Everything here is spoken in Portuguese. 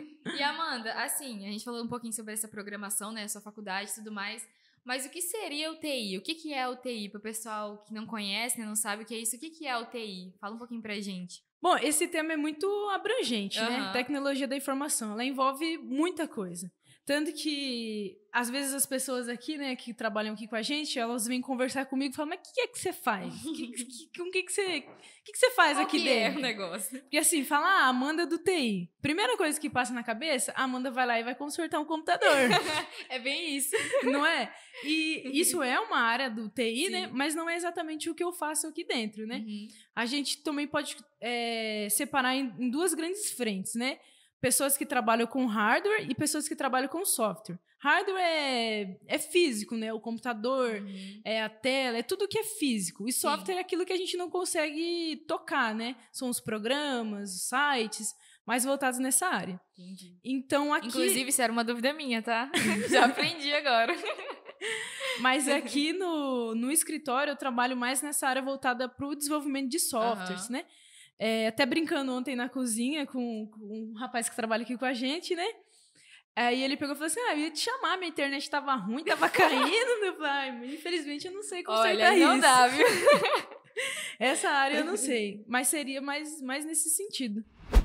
e Amanda, assim, a gente falou um pouquinho sobre essa programação, né? Sua faculdade e tudo mais. Mas o que seria o TI? O que, que é o TI? Para o pessoal que não conhece, né, não sabe o que é isso, o que, que é o TI? Fala um pouquinho para a gente. Bom, esse tema é muito abrangente, uhum. né? Tecnologia da informação. Ela envolve muita coisa. Tanto que, às vezes, as pessoas aqui, né, que trabalham aqui com a gente, elas vêm conversar comigo e falam, mas o que é que você faz? com o que, que você que, que você faz Qual aqui que dentro? é o negócio? Porque, assim, fala, ah, Amanda do TI. Primeira coisa que passa na cabeça, a Amanda vai lá e vai consertar um computador. é bem isso. Não é? E isso é uma área do TI, né, Sim. né? Mas não é exatamente o que eu faço aqui dentro, né? Uhum. A gente também pode é, separar em, em duas grandes frentes, né? pessoas que trabalham com hardware e pessoas que trabalham com software. Hardware é, é físico, né? O computador, uhum. é a tela, é tudo que é físico. E software Sim. é aquilo que a gente não consegue tocar, né? São os programas, os sites, mais voltados nessa área. Entendi. Então aqui. Inclusive, isso era uma dúvida minha, tá? Já aprendi agora. Mas aqui no, no escritório eu trabalho mais nessa área voltada para o desenvolvimento de softwares, uhum. né? É, até brincando ontem na cozinha com, com um rapaz que trabalha aqui com a gente, né? Aí ele pegou e falou assim: Ah, eu ia te chamar, minha internet tava ruim, tava caindo. eu falei, ah, infelizmente eu não sei consertar Olha, não isso. dá, viu? Essa área eu não sei, mas seria mais, mais nesse sentido.